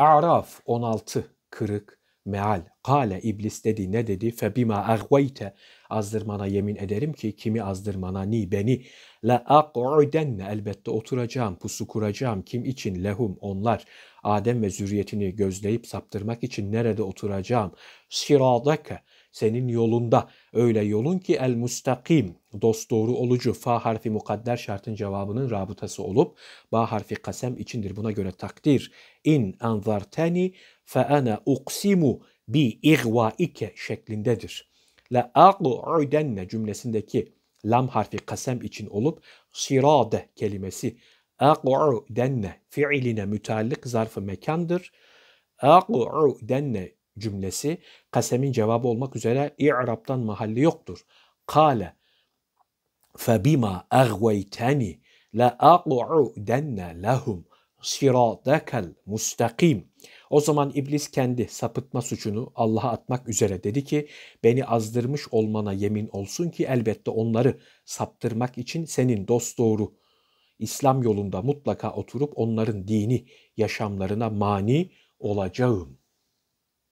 Araf 16 kırık meal. Kale iblis dedi ne dedi? Fe bima agveyte azdırmana yemin ederim ki kimi azdırmana ni beni la aq'udenne elbette oturacağım pusu kuracağım kim için lehum onlar Adem ve zürriyetini gözleyip saptırmak için nerede oturacağım siradaka senin yolunda. Öyle yolun ki el mustakim, dost doğru olucu, fa harfi mukadder şartın cevabının rabıtası olup, ba harfi kasem içindir. Buna göre takdir. İn anzarteni fe ana uksimu bi igvaike şeklindedir. La aq'udenne cümlesindeki lam harfi kasem için olup, sirade kelimesi aq'udenne fiiline müteallik zarfı mekandır. Aqu'u cümlesi kasemin cevabı olmak üzere i'rabtan mahalli yoktur. Kale febima agveyteni la aqu'udenne lehum siratekel mustakim. O zaman iblis kendi sapıtma suçunu Allah'a atmak üzere dedi ki beni azdırmış olmana yemin olsun ki elbette onları saptırmak için senin dost doğru İslam yolunda mutlaka oturup onların dini yaşamlarına mani olacağım.